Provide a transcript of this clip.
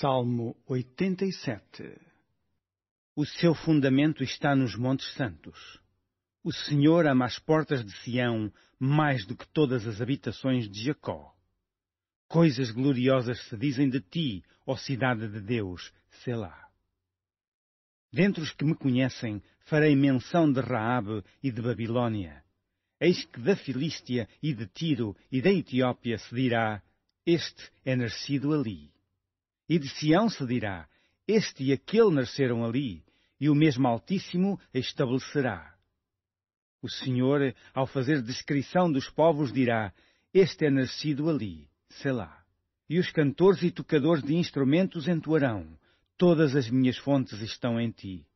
Salmo 87 O seu fundamento está nos Montes Santos. O Senhor ama as portas de Sião mais do que todas as habitações de Jacó. Coisas gloriosas se dizem de ti, ó cidade de Deus, Selá. Dentre os que me conhecem, farei menção de Raabe e de Babilônia. Eis que da Filístia e de Tiro e da Etiópia se dirá, este é nascido ali. E de Sião se dirá: Este e aquele nasceram ali, e o mesmo Altíssimo estabelecerá. O Senhor, ao fazer descrição dos povos, dirá: Este é nascido ali, Selá. E os cantores e tocadores de instrumentos entoarão: Todas as minhas fontes estão em ti.